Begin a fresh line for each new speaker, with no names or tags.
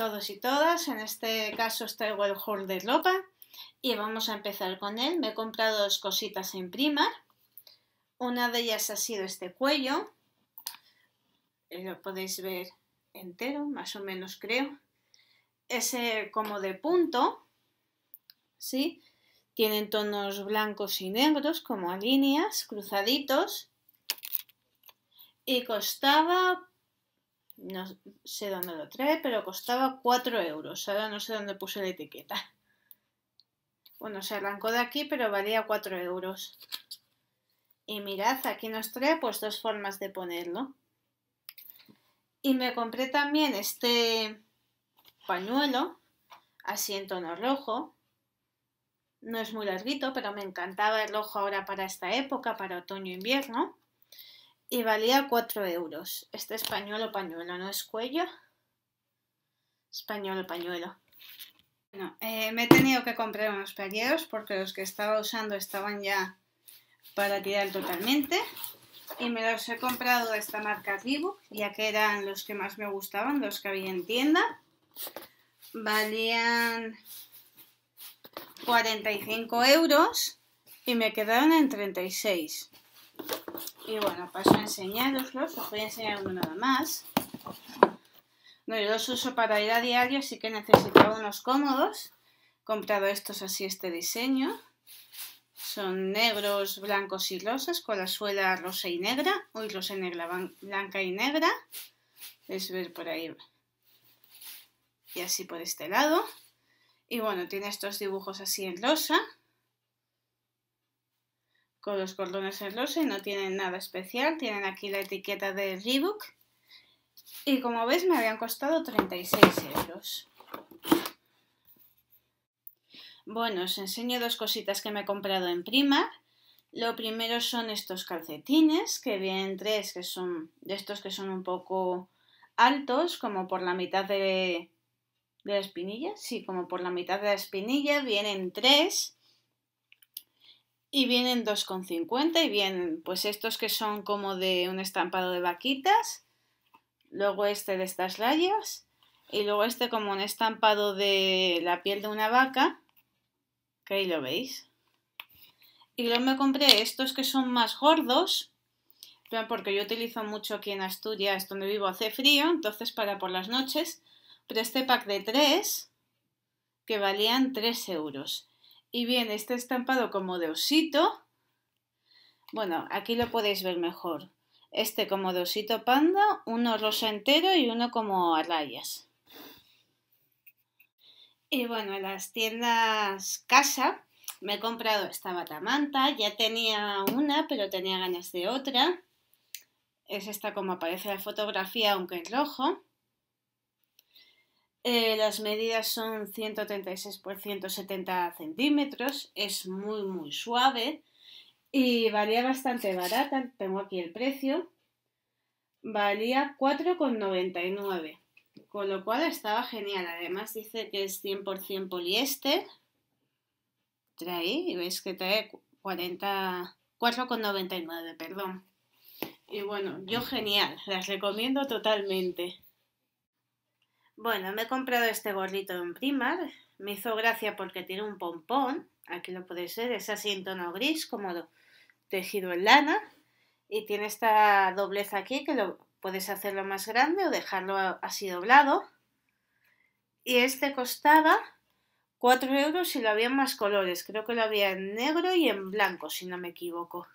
todos y todas. En este caso está el haul de ropa y vamos a empezar con él. Me he comprado dos cositas en Primark. Una de ellas ha sido este cuello. Eh, lo podéis ver entero, más o menos creo. Ese eh, como de punto, ¿sí? Tienen tonos blancos y negros como a líneas, cruzaditos. Y costaba no sé dónde lo trae, pero costaba 4 euros. Ahora no sé dónde puse la etiqueta. Bueno, se arrancó de aquí, pero valía 4 euros. Y mirad, aquí nos trae pues dos formas de ponerlo. Y me compré también este pañuelo, así en tono rojo. No es muy larguito, pero me encantaba el rojo ahora para esta época, para otoño-invierno y valía 4 euros. Este es pañuelo, pañuelo, no es cuello. Español, pañuelo, Bueno, eh, me he tenido que comprar unos pañuelos porque los que estaba usando estaban ya para tirar totalmente. Y me los he comprado de esta marca Reebok, ya que eran los que más me gustaban, los que había en tienda. Valían 45 euros y me quedaron en 36. Y bueno, paso a enseñaroslos, os voy a enseñar uno nada más. No, yo los uso para ir a diario, así que necesitaba unos cómodos. He comprado estos así, este diseño. Son negros, blancos y rosas, con la suela rosa y negra. Uy, rosa y negra, blanca y negra. Es ver por ahí. Y así por este lado. Y bueno, tiene estos dibujos así en rosa con los cordones en los y no tienen nada especial. Tienen aquí la etiqueta de Reebok. Y como veis me habían costado 36 euros. Bueno, os enseño dos cositas que me he comprado en Primark. Lo primero son estos calcetines, que vienen tres, que son de estos que son un poco altos, como por la mitad de, de la espinilla. Sí, como por la mitad de la espinilla, vienen tres. Y vienen 2,50 y vienen pues estos que son como de un estampado de vaquitas, luego este de estas rayas y luego este como un estampado de la piel de una vaca, que ahí lo veis. Y luego me compré estos que son más gordos, porque yo utilizo mucho aquí en Asturias, donde vivo hace frío, entonces para por las noches, pero este pack de tres que valían 3 euros y bien, este estampado como de osito. Bueno, aquí lo podéis ver mejor. Este como de osito panda, uno rosa entero y uno como a rayas. Y bueno, en las tiendas casa me he comprado esta batamanta. Ya tenía una, pero tenía ganas de otra. Es esta como aparece la fotografía, aunque en rojo. Eh, las medidas son 136 por 170 centímetros, es muy muy suave y valía bastante barata, tengo aquí el precio, valía 4,99, con lo cual estaba genial, además dice que es 100% poliéster, trae, y veis que trae 40, 4,99, perdón. Y bueno, yo genial, las recomiendo totalmente. Bueno, me he comprado este gorrito en Primark. Me hizo gracia porque tiene un pompón. Aquí lo podéis ver. Es así en tono gris, como tejido en lana. Y tiene esta doblez aquí que lo puedes hacerlo más grande o dejarlo así doblado. Y este costaba 4 euros y lo había en más colores. Creo que lo había en negro y en blanco, si no me equivoco.